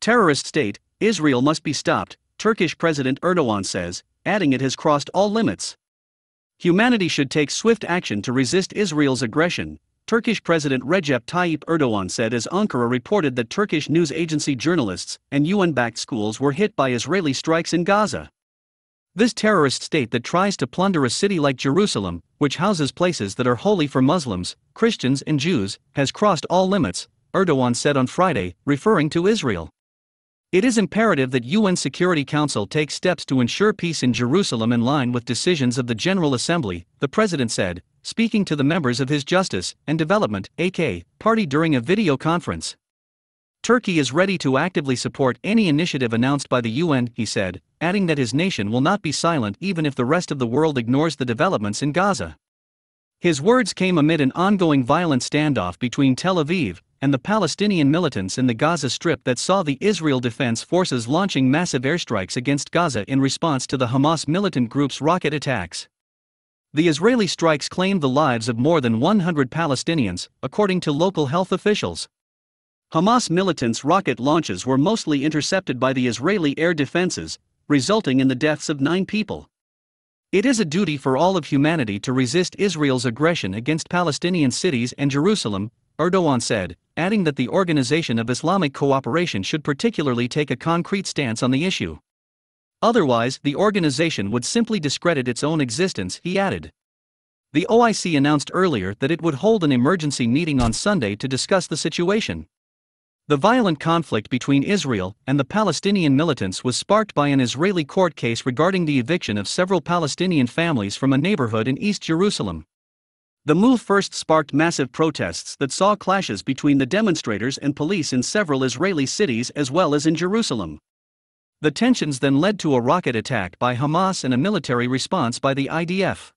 Terrorist state, Israel must be stopped, Turkish President Erdogan says, adding it has crossed all limits. Humanity should take swift action to resist Israel's aggression, Turkish President Recep Tayyip Erdogan said as Ankara reported that Turkish news agency journalists and UN backed schools were hit by Israeli strikes in Gaza. This terrorist state that tries to plunder a city like Jerusalem, which houses places that are holy for Muslims, Christians, and Jews, has crossed all limits, Erdogan said on Friday, referring to Israel. It is imperative that UN Security Council take steps to ensure peace in Jerusalem in line with decisions of the General Assembly, the president said, speaking to the members of his Justice and Development AK party during a video conference. Turkey is ready to actively support any initiative announced by the UN, he said, adding that his nation will not be silent even if the rest of the world ignores the developments in Gaza. His words came amid an ongoing violent standoff between Tel Aviv, and the Palestinian militants in the Gaza Strip that saw the Israel Defense Forces launching massive airstrikes against Gaza in response to the Hamas militant group's rocket attacks. The Israeli strikes claimed the lives of more than 100 Palestinians, according to local health officials. Hamas militants' rocket launches were mostly intercepted by the Israeli air defenses, resulting in the deaths of nine people. It is a duty for all of humanity to resist Israel's aggression against Palestinian cities and Jerusalem, Erdogan said, adding that the Organization of Islamic Cooperation should particularly take a concrete stance on the issue. Otherwise, the organization would simply discredit its own existence, he added. The OIC announced earlier that it would hold an emergency meeting on Sunday to discuss the situation. The violent conflict between Israel and the Palestinian militants was sparked by an Israeli court case regarding the eviction of several Palestinian families from a neighborhood in East Jerusalem. The move first sparked massive protests that saw clashes between the demonstrators and police in several Israeli cities as well as in Jerusalem. The tensions then led to a rocket attack by Hamas and a military response by the IDF.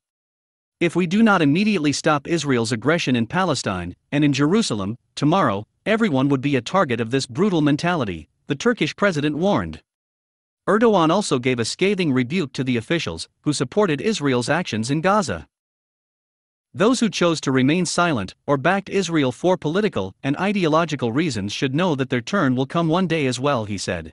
If we do not immediately stop Israel's aggression in Palestine and in Jerusalem, tomorrow, everyone would be a target of this brutal mentality, the Turkish president warned. Erdogan also gave a scathing rebuke to the officials who supported Israel's actions in Gaza. Those who chose to remain silent or backed Israel for political and ideological reasons should know that their turn will come one day as well, he said.